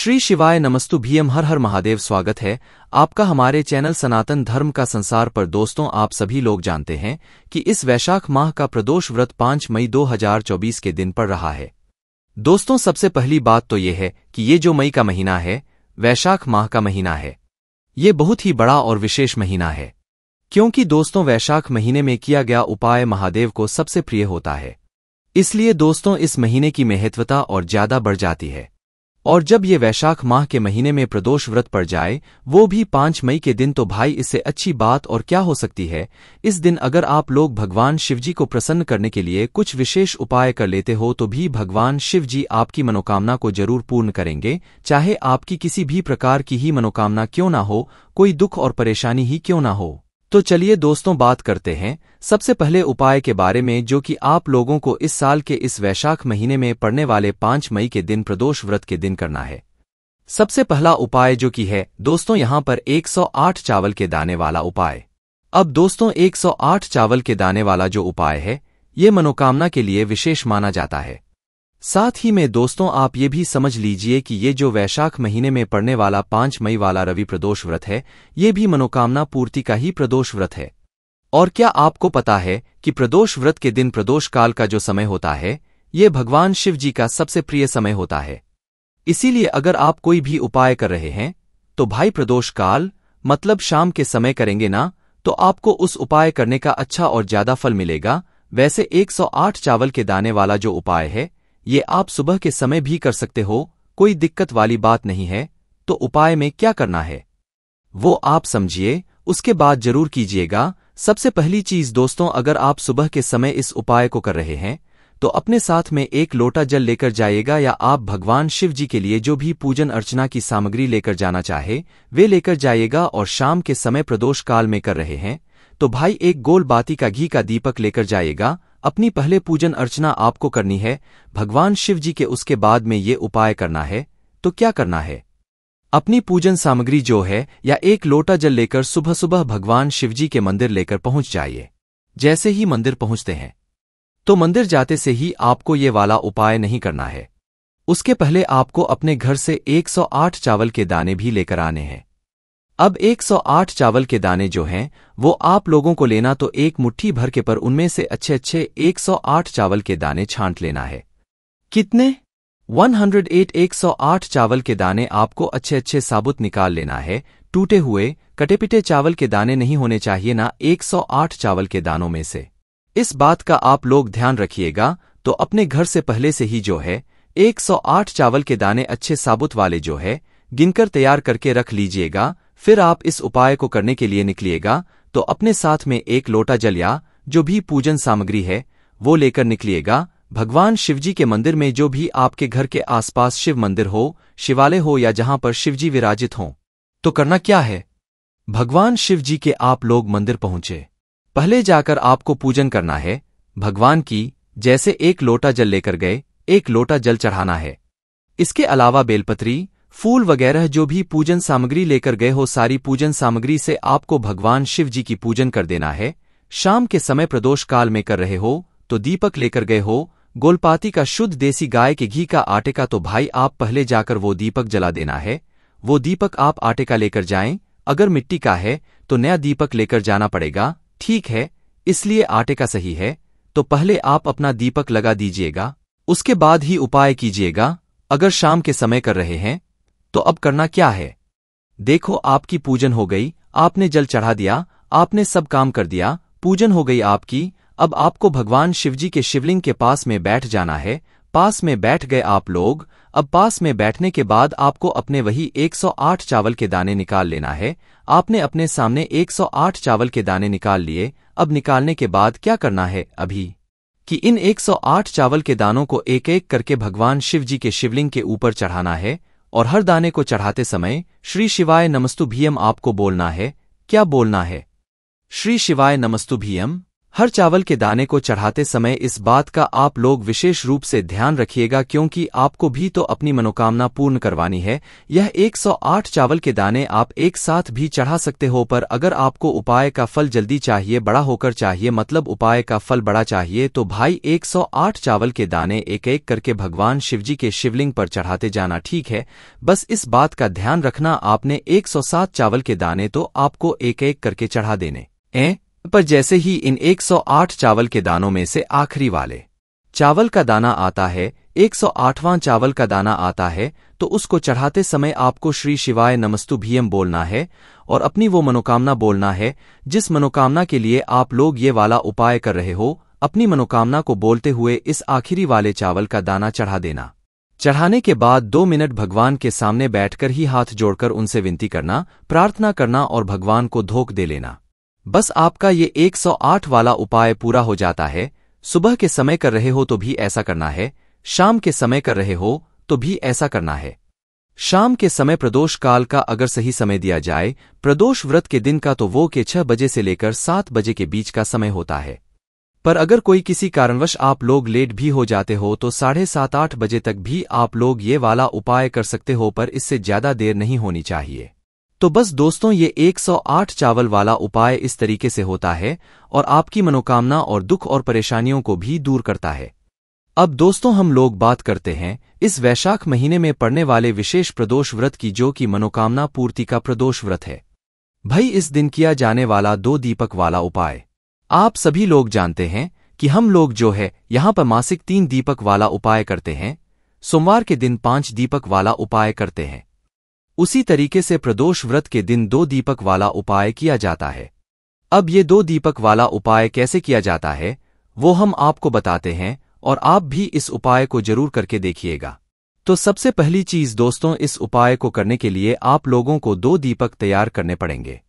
श्री शिवाय नमस्तु भीएम हर हर महादेव स्वागत है आपका हमारे चैनल सनातन धर्म का संसार पर दोस्तों आप सभी लोग जानते हैं कि इस वैशाख माह का प्रदोष व्रत 5 मई 2024 के दिन पर रहा है दोस्तों सबसे पहली बात तो ये है कि ये जो मई का महीना है वैशाख माह का महीना है ये बहुत ही बड़ा और विशेष महीना है क्योंकि दोस्तों वैशाख महीने में किया गया उपाय महादेव को सबसे प्रिय होता है इसलिए दोस्तों इस महीने की महत्वता और ज्यादा बढ़ जाती है और जब ये वैशाख माह के महीने में प्रदोष व्रत पड़ जाए वो भी पांच मई के दिन तो भाई इससे अच्छी बात और क्या हो सकती है इस दिन अगर आप लोग भगवान शिवजी को प्रसन्न करने के लिए कुछ विशेष उपाय कर लेते हो तो भी भगवान शिवजी आपकी मनोकामना को जरूर पूर्ण करेंगे चाहे आपकी किसी भी प्रकार की ही मनोकामना क्यों ना हो कोई दुख और परेशानी ही क्यों ना हो तो चलिए दोस्तों बात करते हैं सबसे पहले उपाय के बारे में जो कि आप लोगों को इस साल के इस वैशाख महीने में पड़ने वाले पांच मई के दिन प्रदोष व्रत के दिन करना है सबसे पहला उपाय जो कि है दोस्तों यहाँ पर 108 चावल के दाने वाला उपाय अब दोस्तों 108 चावल के दाने वाला जो उपाय है ये मनोकामना के लिए विशेष माना जाता है साथ ही में दोस्तों आप ये भी समझ लीजिए कि ये जो वैशाख महीने में पड़ने वाला पांच मई वाला रवि प्रदोष व्रत है ये भी मनोकामना पूर्ति का ही प्रदोष व्रत है और क्या आपको पता है कि प्रदोष व्रत के दिन प्रदोष काल का जो समय होता है ये भगवान शिव जी का सबसे प्रिय समय होता है इसीलिए अगर आप कोई भी उपाय कर रहे हैं तो भाई प्रदोष काल मतलब शाम के समय करेंगे ना तो आपको उस उपाय करने का अच्छा और ज्यादा फल मिलेगा वैसे 108 चावल के दाने वाला जो उपाय है ये आप सुबह के समय भी कर सकते हो कोई दिक्कत वाली बात नहीं है तो उपाय में क्या करना है वो आप समझिए उसके बाद जरूर कीजिएगा सबसे पहली चीज दोस्तों अगर आप सुबह के समय इस उपाय को कर रहे हैं तो अपने साथ में एक लोटा जल लेकर जाइएगा या आप भगवान शिव जी के लिए जो भी पूजन अर्चना की सामग्री लेकर जाना चाहे वे लेकर जाइएगा और शाम के समय प्रदोष काल में कर रहे हैं तो भाई एक गोल बाती का घी का दीपक लेकर जाइएगा अपनी पहले पूजन अर्चना आपको करनी है भगवान शिव जी के उसके बाद में ये उपाय करना है तो क्या करना है अपनी पूजन सामग्री जो है या एक लोटा जल लेकर सुबह सुबह भगवान शिवजी के मंदिर लेकर पहुंच जाइए जैसे ही मंदिर पहुंचते हैं तो मंदिर जाते से ही आपको ये वाला उपाय नहीं करना है उसके पहले आपको अपने घर से 108 चावल के दाने भी लेकर आने हैं अब 108 चावल के दाने जो हैं वो आप लोगों को लेना तो एक मुट्ठी भर के पर उनमें से अच्छे अच्छे 108 चावल के दाने छांट लेना है कितने 108 108 चावल के दाने आपको अच्छे अच्छे साबुत निकाल लेना है टूटे हुए कटेपिटे चावल के दाने नहीं होने चाहिए ना 108 चावल के दानों में से इस बात का आप लोग ध्यान रखिएगा तो अपने घर से पहले से ही जो है 108 चावल के दाने अच्छे साबुत वाले जो है गिनकर तैयार करके रख लीजिएगा फिर आप इस उपाय को करने के लिए निकलिएगा तो अपने साथ में एक लोटा जल या जो भी पूजन सामग्री है वो लेकर निकलिएगा भगवान शिवजी के मंदिर में जो भी आपके घर के आसपास शिव मंदिर हो शिवालय हो या जहां पर शिवजी विराजित हों तो करना क्या है भगवान शिव जी के आप लोग मंदिर पहुंचे पहले जाकर आपको पूजन करना है भगवान की जैसे एक लोटा जल लेकर गए एक लोटा जल चढ़ाना है इसके अलावा बेलपत्री फूल वगैरह जो भी पूजन सामग्री लेकर गए हो सारी पूजन सामग्री से आपको भगवान शिव जी की पूजन कर देना है शाम के समय प्रदोष काल में कर रहे हो तो दीपक लेकर गए हो गोलपाती का शुद्ध देसी गाय के घी का आटे का तो भाई आप पहले जाकर वो दीपक जला देना है वो दीपक आप आटे का लेकर जाएं अगर मिट्टी का है तो नया दीपक लेकर जाना पड़ेगा ठीक है इसलिए आटे का सही है तो पहले आप अपना दीपक लगा दीजिएगा उसके बाद ही उपाय कीजिएगा अगर शाम के समय कर रहे हैं तो अब करना क्या है देखो आपकी पूजन हो गई आपने जल चढ़ा दिया आपने सब काम कर दिया पूजन हो गई आपकी अब आपको भगवान शिवजी के शिवलिंग के पास में बैठ जाना है पास में बैठ गए आप लोग अब पास में बैठने के बाद आपको अपने वही 108 चावल के दाने निकाल लेना है आपने अपने सामने 108 चावल के दाने निकाल लिए अब निकालने के बाद क्या करना है अभी कि इन 108 चावल के दानों को एक एक करके भगवान शिव जी के शिवलिंग के ऊपर चढ़ाना है और हर दाने को चढ़ाते समय श्री शिवाय नमस्तु भीयम आपको बोलना है क्या बोलना है श्री शिवाय नमस्तु भीयम हर चावल के दाने को चढ़ाते समय इस बात का आप लोग विशेष रूप से ध्यान रखिएगा क्योंकि आपको भी तो अपनी मनोकामना पूर्ण करवानी है यह 108 चावल के दाने आप एक साथ भी चढ़ा सकते हो पर अगर आपको उपाय का फल जल्दी चाहिए बड़ा होकर चाहिए मतलब उपाय का फल बड़ा चाहिए तो भाई 108 चावल के दाने एक एक करके भगवान शिवजी के शिवलिंग पर चढ़ाते जाना ठीक है बस इस बात का ध्यान रखना आपने एक चावल के दाने तो आपको एक एक करके चढ़ा देने ए पर जैसे ही इन 108 चावल के दानों में से आखिरी वाले चावल का दाना आता है 108वां चावल का दाना आता है तो उसको चढ़ाते समय आपको श्री शिवाय नमस्तु भीम बोलना है और अपनी वो मनोकामना बोलना है जिस मनोकामना के लिए आप लोग ये वाला उपाय कर रहे हो अपनी मनोकामना को बोलते हुए इस आखिरी वाले चावल का दाना चढ़ा देना चढ़ाने के बाद दो मिनट भगवान के सामने बैठकर ही हाथ जोड़कर उनसे विनती करना प्रार्थना करना और भगवान को धोख दे लेना बस आपका ये 108 वाला उपाय पूरा हो जाता है सुबह के समय कर रहे हो तो भी ऐसा करना है शाम के समय कर रहे हो तो भी ऐसा करना है शाम के समय प्रदोष काल का अगर सही समय दिया जाए प्रदोष व्रत के दिन का तो वो के छह बजे से लेकर सात बजे के बीच का समय होता है पर अगर कोई किसी कारणवश आप लोग लेट भी हो जाते हो तो साढ़े सात आठ बजे तक भी आप लोग ये वाला उपाय कर सकते हो पर इससे ज्यादा देर नहीं होनी चाहिए तो बस दोस्तों ये 108 चावल वाला उपाय इस तरीके से होता है और आपकी मनोकामना और दुख और परेशानियों को भी दूर करता है अब दोस्तों हम लोग बात करते हैं इस वैशाख महीने में पड़ने वाले विशेष प्रदोष व्रत की जो कि मनोकामना पूर्ति का प्रदोष व्रत है भई इस दिन किया जाने वाला दो दीपक वाला उपाय आप सभी लोग जानते हैं कि हम लोग जो है यहां पर मासिक तीन दीपक वाला उपाय करते हैं सोमवार के दिन पांच दीपक वाला उपाय करते हैं उसी तरीके से प्रदोष व्रत के दिन दो दीपक वाला उपाय किया जाता है अब ये दो दीपक वाला उपाय कैसे किया जाता है वो हम आपको बताते हैं और आप भी इस उपाय को जरूर करके देखिएगा तो सबसे पहली चीज दोस्तों इस उपाय को करने के लिए आप लोगों को दो दीपक तैयार करने पड़ेंगे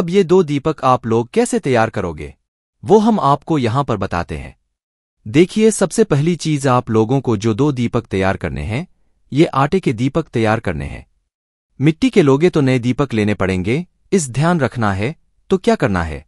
अब ये दो दीपक आप लोग कैसे तैयार करोगे वो हम आपको यहां पर बताते हैं देखिए सबसे पहली चीज आप लोगों को जो दो दीपक तैयार करने हैं ये आटे के दीपक तैयार करने हैं मिट्टी के लोगे तो नए दीपक लेने पड़ेंगे इस ध्यान रखना है तो क्या करना है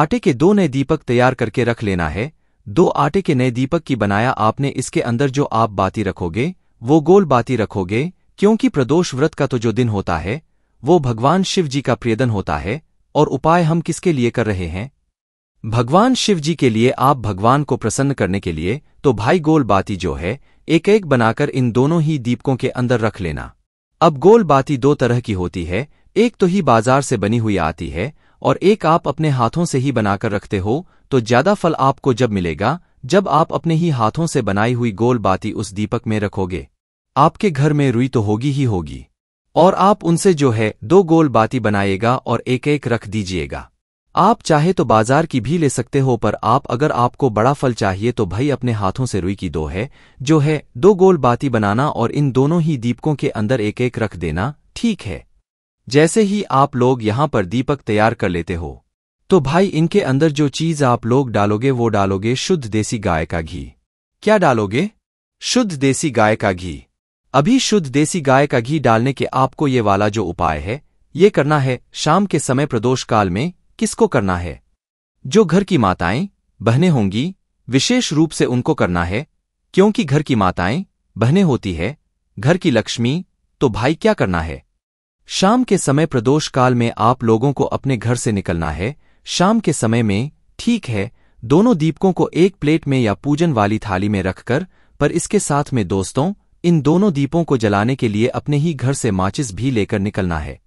आटे के दो नए दीपक तैयार करके रख लेना है दो आटे के नए दीपक की बनाया आपने इसके अंदर जो आप बाती रखोगे वो गोल बाती रखोगे क्योंकि प्रदोष व्रत का तो जो दिन होता है वो भगवान शिव जी का प्रियदन होता है और उपाय हम किसके लिए कर रहे हैं भगवान शिव जी के लिए आप भगवान को प्रसन्न करने के लिए तो भाई गोल बाती जो है एक एक बनाकर इन दोनों ही दीपकों के अंदर रख लेना अब गोल बाती दो तरह की होती है एक तो ही बाजार से बनी हुई आती है और एक आप अपने हाथों से ही बनाकर रखते हो तो ज्यादा फल आपको जब मिलेगा जब आप अपने ही हाथों से बनाई हुई गोल बाती उस दीपक में रखोगे आपके घर में रुई तो होगी ही होगी और आप उनसे जो है दो गोल बाती बनाइएगा और एक एक रख दीजिएगा आप चाहे तो बाजार की भी ले सकते हो पर आप अगर आपको बड़ा फल चाहिए तो भाई अपने हाथों से रुई की दो है जो है दो गोल बाती बनाना और इन दोनों ही दीपकों के अंदर एक एक रख देना ठीक है जैसे ही आप लोग यहां पर दीपक तैयार कर लेते हो तो भाई इनके अंदर जो चीज आप लोग डालोगे वो डालोगे शुद्ध देसी गाय का घी क्या डालोगे शुद्ध देसी गाय का घी अभी शुद्ध देसी गाय का घी डालने के आपको ये वाला जो उपाय है ये करना है शाम के समय प्रदोष काल में किसको करना है जो घर की माताएं बहने होंगी विशेष रूप से उनको करना है क्योंकि घर की माताएं बहने होती है घर की लक्ष्मी तो भाई क्या करना है शाम के समय प्रदोष काल में आप लोगों को अपने घर से निकलना है शाम के समय में ठीक है दोनों दीपकों को एक प्लेट में या पूजन वाली थाली में रखकर पर इसके साथ में दोस्तों इन दोनों दीपों को जलाने के लिए अपने ही घर से माचिस भी लेकर निकलना है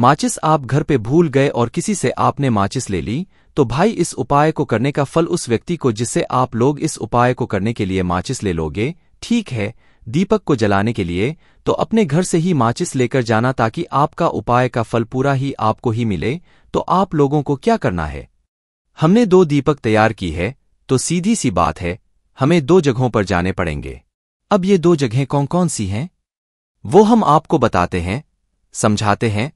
माचिस आप घर पे भूल गए और किसी से आपने माचिस ले ली तो भाई इस उपाय को करने का फल उस व्यक्ति को जिससे आप लोग इस उपाय को करने के लिए माचिस ले लोगे ठीक है दीपक को जलाने के लिए तो अपने घर से ही माचिस लेकर जाना ताकि आपका उपाय का फल पूरा ही आपको ही मिले तो आप लोगों को क्या करना है हमने दो दीपक तैयार की है तो सीधी सी बात है हमें दो जगहों पर जाने पड़ेंगे अब ये दो जगहें कौन कौन सी हैं वो हम आपको बताते हैं समझाते हैं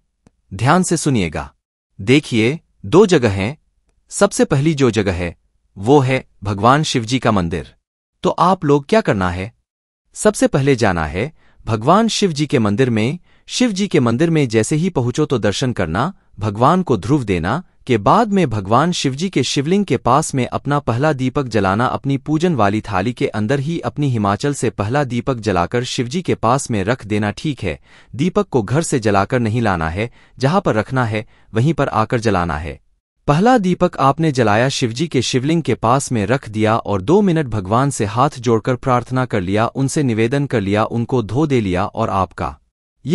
ध्यान से सुनिएगा देखिए दो जगह हैं सबसे पहली जो जगह है वो है भगवान शिवजी का मंदिर तो आप लोग क्या करना है सबसे पहले जाना है भगवान शिव जी के मंदिर में शिव जी के मंदिर में जैसे ही पहुंचो तो दर्शन करना भगवान को ध्रुव देना के बाद में भगवान शिवजी के शिवलिंग के पास में अपना पहला दीपक जलाना अपनी पूजन वाली थाली के अंदर ही अपनी हिमाचल से पहला दीपक जलाकर शिवजी के पास में रख देना ठीक है दीपक को घर से जलाकर नहीं लाना है जहां पर रखना है वहीं पर आकर जलाना है पहला दीपक आपने जलाया शिवजी के शिवलिंग के पास में रख दिया और दो मिनट भगवान से हाथ जोड़कर प्रार्थना कर लिया उनसे निवेदन कर लिया उनको धो दे लिया और आपका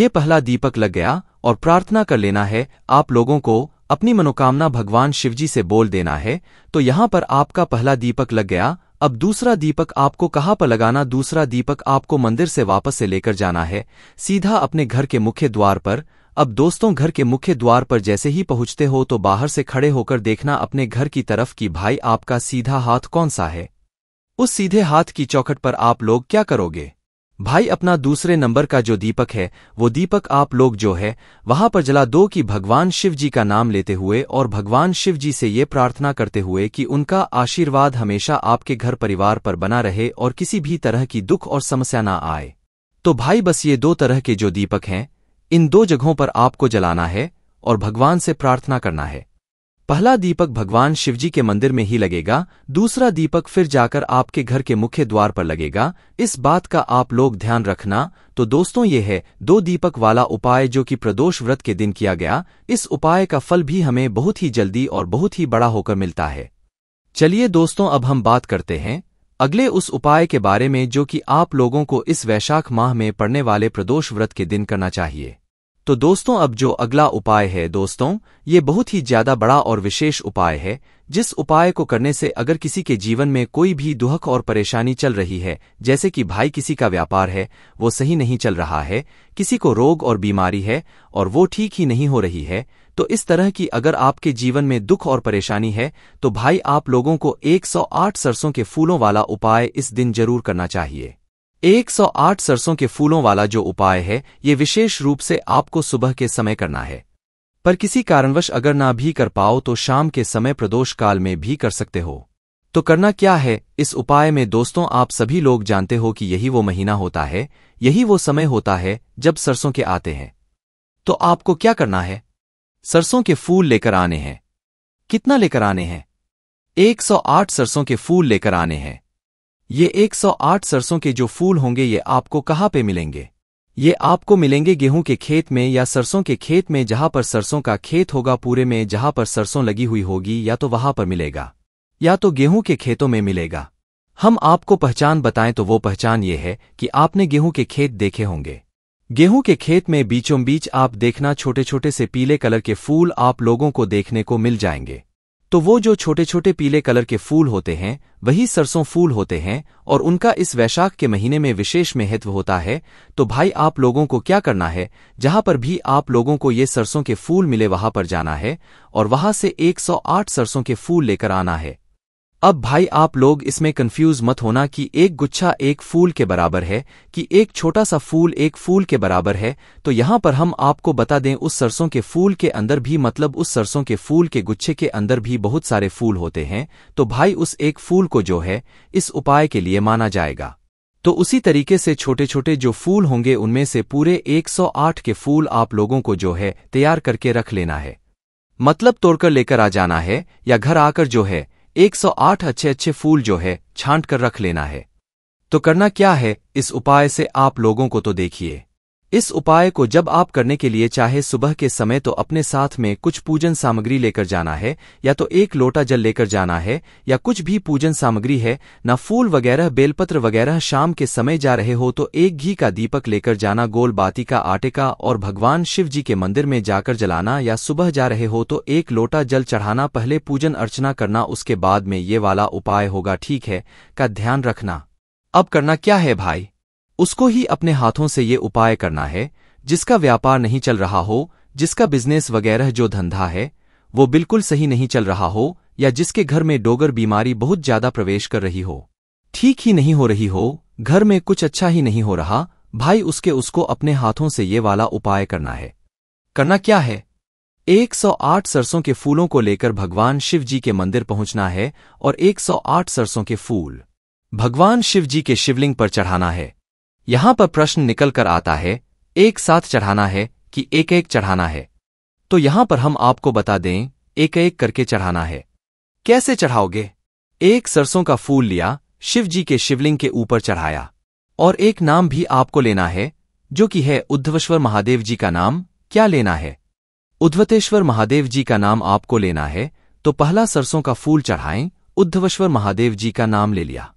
ये पहला दीपक लग गया और प्रार्थना कर लेना है आप लोगों को अपनी मनोकामना भगवान शिवजी से बोल देना है तो यहाँ पर आपका पहला दीपक लग गया अब दूसरा दीपक आपको कहाँ पर लगाना दूसरा दीपक आपको मंदिर से वापस से लेकर जाना है सीधा अपने घर के मुख्य द्वार पर अब दोस्तों घर के मुख्य द्वार पर जैसे ही पहुंचते हो तो बाहर से खड़े होकर देखना अपने घर की तरफ कि भाई आपका सीधा हाथ कौन सा है उस सीधे हाथ की चौखट पर आप लोग क्या करोगे भाई अपना दूसरे नंबर का जो दीपक है वो दीपक आप लोग जो है वहां पर जला दो कि भगवान शिव जी का नाम लेते हुए और भगवान शिव जी से ये प्रार्थना करते हुए कि उनका आशीर्वाद हमेशा आपके घर परिवार पर बना रहे और किसी भी तरह की दुख और समस्या ना आए तो भाई बस ये दो तरह के जो दीपक हैं इन दो जगहों पर आपको जलाना है और भगवान से प्रार्थना करना है पहला दीपक भगवान शिवजी के मंदिर में ही लगेगा दूसरा दीपक फिर जाकर आपके घर के मुख्य द्वार पर लगेगा इस बात का आप लोग ध्यान रखना तो दोस्तों ये है दो दीपक वाला उपाय जो कि प्रदोष व्रत के दिन किया गया इस उपाय का फल भी हमें बहुत ही जल्दी और बहुत ही बड़ा होकर मिलता है चलिए दोस्तों अब हम बात करते हैं अगले उस उपाय के बारे में जो कि आप लोगों को इस वैशाख माह में पड़ने वाले प्रदोष व्रत के दिन करना चाहिए तो दोस्तों अब जो अगला उपाय है दोस्तों ये बहुत ही ज्यादा बड़ा और विशेष उपाय है जिस उपाय को करने से अगर किसी के जीवन में कोई भी दुहक और परेशानी चल रही है जैसे कि भाई किसी का व्यापार है वो सही नहीं चल रहा है किसी को रोग और बीमारी है और वो ठीक ही नहीं हो रही है तो इस तरह की अगर आपके जीवन में दुख और परेशानी है तो भाई आप लोगों को 108 सरसों के फूलों वाला उपाय इस दिन जरूर करना चाहिए 108 सरसों के फूलों वाला जो उपाय है ये विशेष रूप से आपको सुबह के समय करना है पर किसी कारणवश अगर ना भी कर पाओ तो शाम के समय प्रदोष काल में भी कर सकते हो तो करना क्या है इस उपाय में दोस्तों आप सभी लोग जानते हो कि यही वो महीना होता है यही वो समय होता है जब सरसों के आते हैं तो आपको क्या करना है सरसों के फूल लेकर आने हैं कितना लेकर आने हैं 108 सरसों के फूल लेकर आने हैं ये 108 सरसों के जो फूल होंगे ये आपको कहाँ पे मिलेंगे ये आपको मिलेंगे गेहूं के खेत में या सरसों के खेत में जहां पर सरसों का खेत होगा पूरे में जहां पर सरसों लगी हुई होगी या तो वहां पर मिलेगा या तो गेहूं के खेतों में मिलेगा हम आपको पहचान बताएं तो वो पहचान ये है कि आपने गेहूं के खेत देखे होंगे गेहूं के खेत में बीचों बीच आप देखना छोटे छोटे से पीले कलर के फूल आप लोगों को देखने को मिल जाएंगे तो वो जो छोटे छोटे पीले कलर के फूल होते हैं वही सरसों फूल होते हैं और उनका इस वैशाख के महीने में विशेष महत्व होता है तो भाई आप लोगों को क्या करना है जहां पर भी आप लोगों को ये सरसों के फूल मिले वहां पर जाना है और वहां से 108 सरसों के फूल लेकर आना है अब भाई आप लोग इसमें कन्फ्यूज मत होना कि एक गुच्छा एक फूल के बराबर है कि एक छोटा सा फूल एक फूल के बराबर है तो यहाँ पर हम आपको बता दें उस सरसों के फूल के अंदर भी मतलब उस सरसों के फूल के गुच्छे के अंदर भी बहुत सारे फूल होते हैं तो भाई उस एक फूल को जो है इस उपाय के लिए माना जाएगा तो उसी तरीके से छोटे छोटे जो फूल होंगे उनमें से पूरे एक के फूल आप लोगों को जो है तैयार करके रख लेना है मतलब तोड़कर लेकर आ जाना है या घर आकर जो है 108 अच्छे अच्छे फूल जो है छांट कर रख लेना है तो करना क्या है इस उपाय से आप लोगों को तो देखिए इस उपाय को जब आप करने के लिए चाहे सुबह के समय तो अपने साथ में कुछ पूजन सामग्री लेकर जाना है या तो एक लोटा जल लेकर जाना है या कुछ भी पूजन सामग्री है न फूल वगैरह बेलपत्र वगैरह शाम के समय जा रहे हो तो एक घी का दीपक लेकर जाना गोल बाती का आटे का और भगवान शिव जी के मंदिर में जाकर जलाना या सुबह जा रहे हो तो एक लोटा जल चढ़ाना पहले पूजन अर्चना करना उसके बाद में ये वाला उपाय होगा ठीक है का ध्यान रखना अब करना क्या है भाई उसको ही अपने हाथों से ये उपाय करना है जिसका व्यापार नहीं चल रहा हो जिसका बिजनेस वगैरह जो धंधा है वो बिल्कुल सही नहीं चल रहा हो या जिसके घर में डोगर बीमारी बहुत ज्यादा प्रवेश कर रही हो ठीक ही नहीं हो रही हो घर में कुछ अच्छा ही नहीं हो रहा भाई उसके उसको अपने हाथों से ये वाला उपाय करना है करना क्या है 108 सरसों के फूलों को लेकर भगवान शिव जी के मंदिर पहुंचना है और 108 सरसों के फूल भगवान शिव जी के शिवलिंग पर चढ़ाना है यहां पर प्रश्न निकल कर आता है एक साथ चढ़ाना है कि एक एक चढ़ाना है तो यहां पर हम आपको बता दें एक एक करके चढ़ाना है कैसे चढ़ाओगे एक सरसों का फूल लिया शिव जी के शिवलिंग के ऊपर चढ़ाया और एक नाम भी आपको लेना है जो कि है उद्धवेश्वर महादेव जी का नाम क्या लेना है उद्धवतेश्वर महादेव जी का नाम आपको लेना है तो पहला सरसों का फूल चढ़ाएं उद्धवेश्वर महादेव जी का नाम ले लिया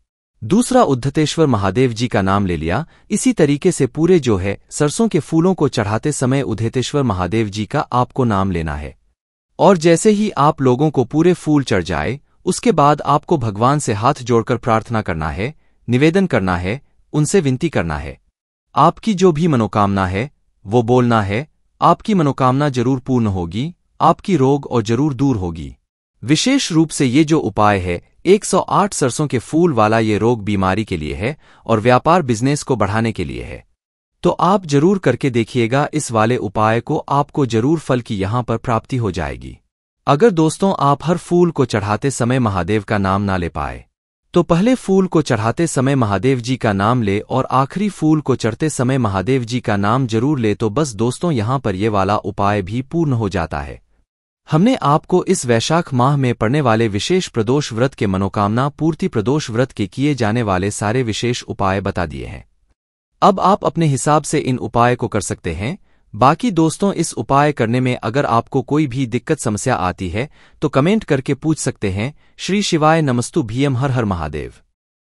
दूसरा उद्धतेश्वर महादेव जी का नाम ले लिया इसी तरीके से पूरे जो है सरसों के फूलों को चढ़ाते समय उद्धतेश्वर महादेव जी का आपको नाम लेना है और जैसे ही आप लोगों को पूरे फूल चढ़ जाए उसके बाद आपको भगवान से हाथ जोड़कर प्रार्थना करना है निवेदन करना है उनसे विनती करना है आपकी जो भी मनोकामना है वो बोलना है आपकी मनोकामना जरूर पूर्ण होगी आपकी रोग और जरूर दूर होगी विशेष रूप से ये जो उपाय है 108 सरसों के फूल वाला ये रोग बीमारी के लिए है और व्यापार बिजनेस को बढ़ाने के लिए है तो आप जरूर करके देखिएगा इस वाले उपाय को आपको जरूर फल की यहाँ पर प्राप्ति हो जाएगी अगर दोस्तों आप हर फूल को चढ़ाते समय महादेव का नाम ना ले पाए तो पहले फूल को चढ़ाते समय महादेव जी का नाम ले और आखिरी फूल को चढ़ते समय महादेव जी का नाम जरूर ले तो बस दोस्तों यहाँ पर ये वाला उपाय भी पूर्ण हो जाता है हमने आपको इस वैशाख माह में पड़ने वाले विशेष प्रदोष व्रत के मनोकामना पूर्ति प्रदोष व्रत के किए जाने वाले सारे विशेष उपाय बता दिए हैं अब आप अपने हिसाब से इन उपाय को कर सकते हैं बाकी दोस्तों इस उपाय करने में अगर आपको कोई भी दिक्कत समस्या आती है तो कमेंट करके पूछ सकते हैं श्री शिवाय नमस्तु भीएम हर हर महादेव